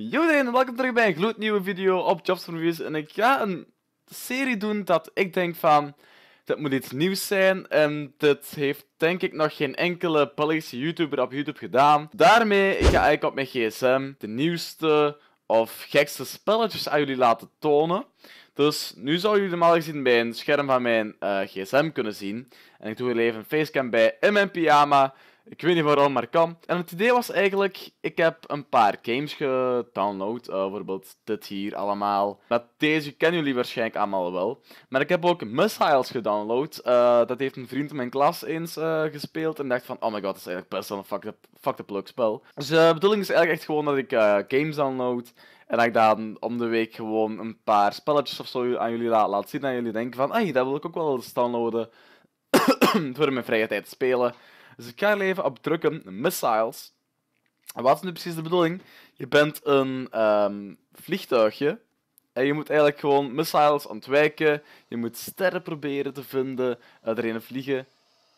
Yo en welkom terug bij een gloednieuwe video op Jobs for Reviews. En ik ga een serie doen dat ik denk van, dat moet iets nieuws zijn. En dit heeft denk ik nog geen enkele Belgische YouTuber op YouTube gedaan. Daarmee ga ik op mijn gsm de nieuwste of gekste spelletjes aan jullie laten tonen. Dus nu zou jullie allemaal gezien bij een scherm van mijn eh, gsm kunnen zien. En ik doe er even een facecam bij in mijn pyjama. Ik weet niet waarom, maar kan. En het idee was eigenlijk, ik heb een paar games gedownload. Eh, bijvoorbeeld dit hier allemaal. Met deze kennen jullie waarschijnlijk allemaal wel. Maar ik heb ook Missiles gedownload. Eh, dat heeft een vriend in mijn klas eens eh, gespeeld. En dacht van, oh my god, dat is eigenlijk best wel een fucked up, fucked up spel. Dus de bedoeling is eigenlijk echt gewoon dat ik games download. En dat ik dan om de week gewoon een paar spelletjes of zo aan jullie laat, laat zien. En jullie denken van, hey, dat wil ik ook wel eens downloaden. voor mijn vrije tijd spelen. Dus ik ga er even op drukken. Missiles. wat is nu precies de bedoeling? Je bent een ehm, vliegtuigje. En je moet eigenlijk gewoon missiles ontwijken. Je moet sterren proberen te vinden. Eh, erin vliegen.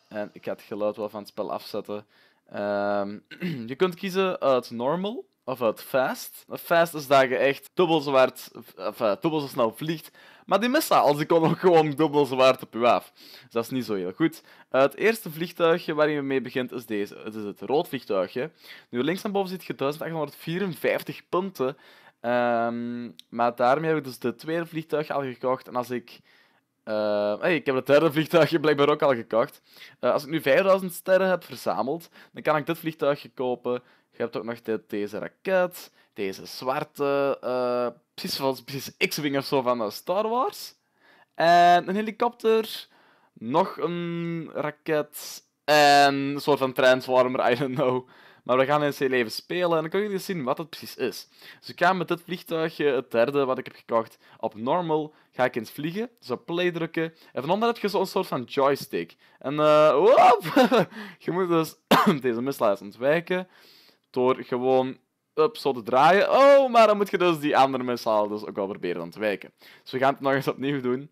En ik ga het geluid wel van het spel afzetten. Ehm, je kunt kiezen uit normal of het Fast. Fast is dat je echt dubbel zo hard, of, dubbel zo snel vliegt. Maar die missa, als ik kon gewoon dubbel zo hard op je af. Dus dat is niet zo heel goed. Eh, het eerste vliegtuigje waar je mee begint is deze. Het is het rood vliegtuigje. Nu links en boven ziet je 1854 punten. Ehm, maar daarmee heb ik dus de tweede vliegtuig al gekocht. En als ik eh, ik heb het derde vliegtuigje blijkbaar ook al gekocht. Eh, als ik nu 5000 sterren heb verzameld, dan kan ik dit vliegtuigje kopen. Je hebt ook nog dit, deze raket, deze zwarte, uh, precies X-Wing of zo van Star Wars. En een helikopter, nog een raket en een soort van transwarmer I don't know. Maar we gaan eens heel even spelen en dan kunnen jullie zien wat het precies is. Dus ik ga met dit vliegtuigje, eh, het derde wat ik heb gekocht, op normal ga ik eens vliegen. dus op play drukken. En van onder heb je zo'n soort van joystick. En eh, whoop, je moet dus deze eens ontwijken door gewoon up, zo te draaien. Oh, maar dan moet je dus die andere mishaal dus ook wel proberen ontwijken. Dus we gaan het nog eens opnieuw doen.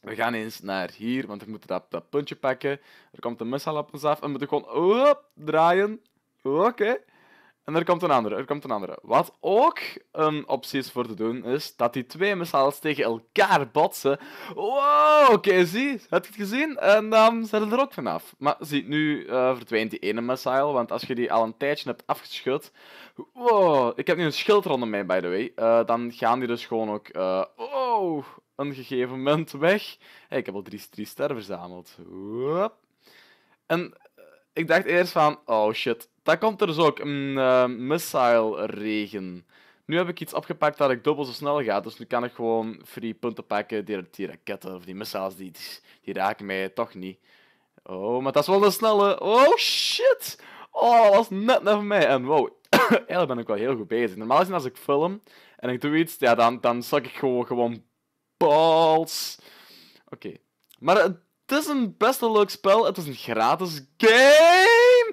We gaan eens naar hier, want we moeten dat, dat puntje pakken. Er komt een mishaal op ons af en we moeten gewoon op, draaien oké. En er komt een andere, er komt een andere. Wat ook een optie is voor te doen, is dat die twee missiles tegen elkaar botsen. Wow, oké, okay, zie, heb je het gezien? En dan zetten ze er ook vanaf. Maar zie, nu eh, verdwijnt die ene missile, want als je die al een tijdje hebt afgeschud... Wow, ik heb nu een schild rondom mij, by the way. Eh, dan gaan die dus gewoon ook... wow, eh, oh, een gegeven moment weg. ik heb al drie, drie sterren verzameld. En ik dacht eerst van, oh shit, daar komt er dus ook. Een eh, missile regen. Nu heb ik iets opgepakt dat ik dubbel zo snel ga. Dus nu kan ik gewoon free punten pakken. Die, die raketten of die missiles, die, die raken mij toch niet. Oh, maar dat is wel een snelle. Oh shit! Oh, dat was net naar mij. En wow, eigenlijk ben ik wel heel goed bezig. Normaal gezien als ik film en ik doe iets, ja, dan, dan zak ik gewoon, gewoon balls. Oké. Maar het is een best een leuk spel. Het is een gratis game.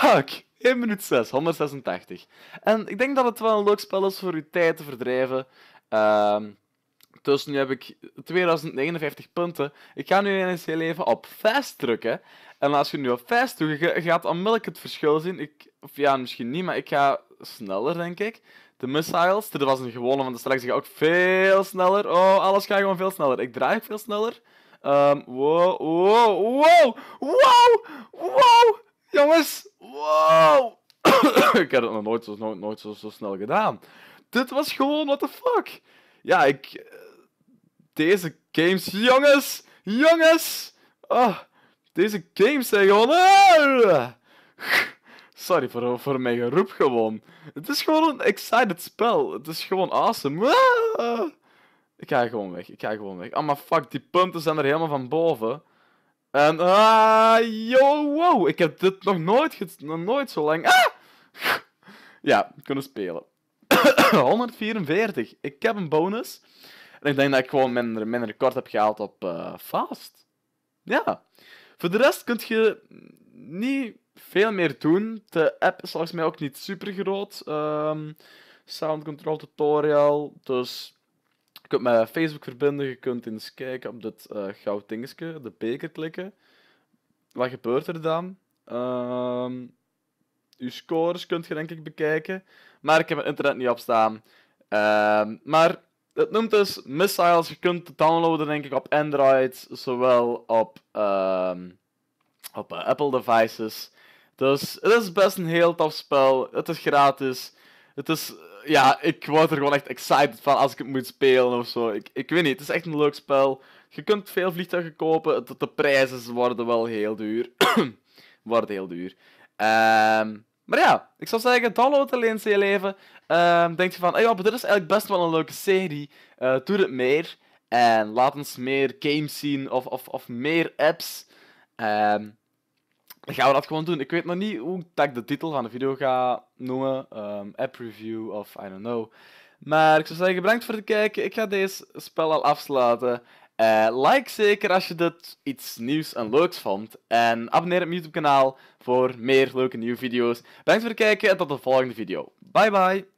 Fuck! 1 minuut 6, 186. En ik denk dat het wel een leuk spel is voor uw tijd te verdrijven. Ehm dus nu heb ik 2059 punten. Ik ga nu eens heel even op fast drukken. En als je nu op fast doet, je gaat onmiddellijk het verschil zien. Ik, of ja, misschien niet, maar ik ga sneller, denk ik. De missiles, dit was een gewone van de straks gaan ook veel sneller. Oh, alles gaat gewoon veel sneller. Ik draai veel sneller. Um, wow, wow, wow, wow, wow. Jongens, wow! ik heb het nog nooit, zo, nooit, zo, snel gedaan. Dit was gewoon, what the fuck? Ja, ik... Eh, deze games, jongens! Jongens! Oh, deze games zijn gewoon... Eh. Sorry voor, voor mijn geroep gewoon. Het is gewoon een excited spel. Het is gewoon awesome. Ah. Ik ga gewoon weg. Ik ga gewoon weg. Oh, maar fuck, die punten zijn er helemaal van boven. En, ah, yo, wow, ik heb dit nog nooit, nog nooit zo lang... Ah! Ja, kunnen spelen. 144. Ik heb een bonus. En ik denk dat ik gewoon mijn, record heb gehaald op eh, Fast. Ja. Voor de rest kun je niet veel meer doen. De app is volgens mij ook niet super groot. Ehm, sound control tutorial. Dus je kunt met Facebook verbinden, je kunt eens kijken op dat uh, eh, goud dingetje, de beker klikken. Wat gebeurt er dan? Ehm, je scores kunt je denk ik bekijken. Maar ik heb het internet niet op staan. Ehm, maar het noemt dus Missiles. Je kunt het downloaden denk ik op Android, zowel op, ehm, op eh, Apple devices. Dus het is best een heel tof spel. Het is gratis. Het is ja, ik word er gewoon echt excited van als ik het moet spelen of zo. Ik, ik weet niet, het is echt een leuk spel. Je kunt veel vliegtuigen kopen, de, prijzen worden wel heel duur. worden heel duur. Um, maar ja, ik zou zeggen, download alleen je leven. Um, denk je van, hey, ja, dit is eigenlijk best wel een leuke serie. Eh, doe het meer. En laat ons meer games zien of, of, of meer apps. Ehm. Dan gaan we dat gewoon doen. Ik weet nog niet hoe ik de titel van de video ga noemen. Um, app review of I don't know. Maar ik zou zeggen, bedankt voor het kijken. Ik ga deze spel al afsluiten. Eh, like zeker als je dit iets nieuws en leuks vond. En abonneer op mijn YouTube kanaal voor meer leuke nieuwe video's. Bedankt voor het kijken en tot de volgende video. Bye bye!